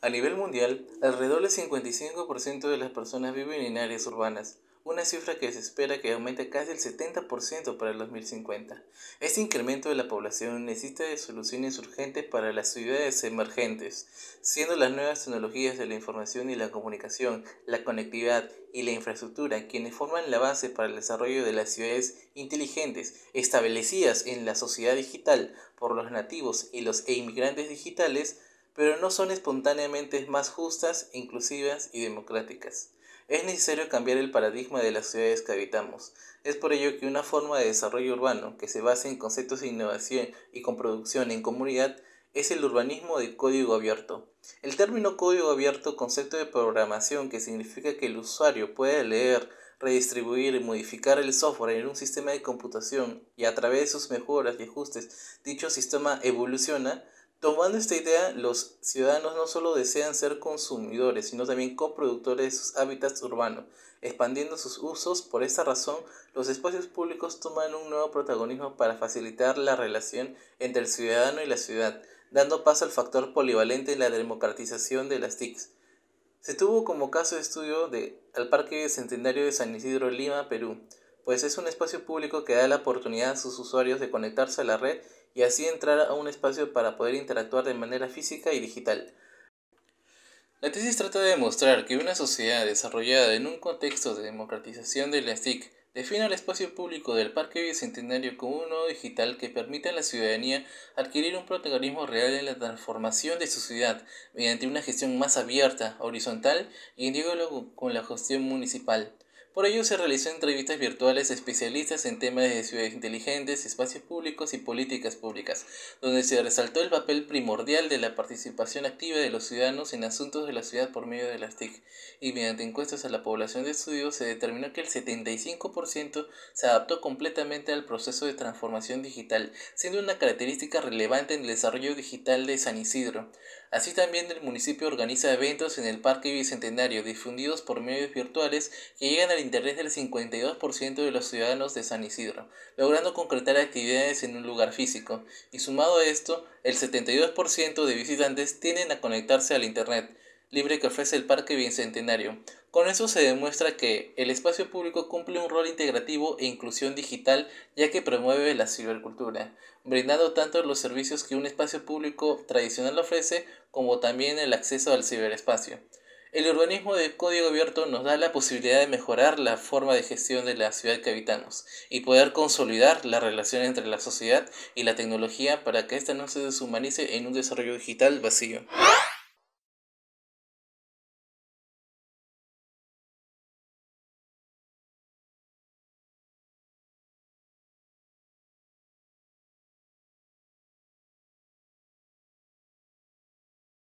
A nivel mundial, alrededor del 55% de las personas viven en áreas urbanas, una cifra que se espera que aumente casi el 70% para el 2050. Este incremento de la población necesita de soluciones urgentes para las ciudades emergentes, siendo las nuevas tecnologías de la información y la comunicación, la conectividad y la infraestructura quienes forman la base para el desarrollo de las ciudades inteligentes establecidas en la sociedad digital por los nativos y los e inmigrantes digitales pero no son espontáneamente más justas, inclusivas y democráticas. Es necesario cambiar el paradigma de las ciudades que habitamos. Es por ello que una forma de desarrollo urbano que se base en conceptos de innovación y con producción en comunidad es el urbanismo de código abierto. El término código abierto, concepto de programación que significa que el usuario puede leer, redistribuir y modificar el software en un sistema de computación y a través de sus mejoras y ajustes dicho sistema evoluciona, Tomando esta idea, los ciudadanos no solo desean ser consumidores, sino también coproductores de sus hábitats urbanos, expandiendo sus usos. Por esta razón, los espacios públicos toman un nuevo protagonismo para facilitar la relación entre el ciudadano y la ciudad, dando paso al factor polivalente en la democratización de las TICs. Se tuvo como caso de estudio de, al Parque Centenario de San Isidro, Lima, Perú, pues es un espacio público que da la oportunidad a sus usuarios de conectarse a la red y así entrar a un espacio para poder interactuar de manera física y digital. La tesis trata de demostrar que una sociedad desarrollada en un contexto de democratización de la TIC define el espacio público del Parque Bicentenario como un nodo digital que permite a la ciudadanía adquirir un protagonismo real en la transformación de su ciudad mediante una gestión más abierta, horizontal y en diálogo con la gestión municipal. Por ello se realizó entrevistas virtuales especialistas en temas de ciudades inteligentes, espacios públicos y políticas públicas, donde se resaltó el papel primordial de la participación activa de los ciudadanos en asuntos de la ciudad por medio de las TIC, y mediante encuestas a la población de estudios se determinó que el 75% se adaptó completamente al proceso de transformación digital, siendo una característica relevante en el desarrollo digital de San Isidro. Así también el municipio organiza eventos en el Parque Bicentenario difundidos por medios virtuales que llegan al interés del 52% de los ciudadanos de San Isidro, logrando concretar actividades en un lugar físico. Y sumado a esto, el 72% de visitantes tienden a conectarse al Internet libre que ofrece el Parque Bicentenario, con eso se demuestra que el espacio público cumple un rol integrativo e inclusión digital ya que promueve la cibercultura, brindando tanto los servicios que un espacio público tradicional ofrece como también el acceso al ciberespacio. El urbanismo de código abierto nos da la posibilidad de mejorar la forma de gestión de la ciudad que habitamos y poder consolidar la relación entre la sociedad y la tecnología para que ésta no se deshumanice en un desarrollo digital vacío.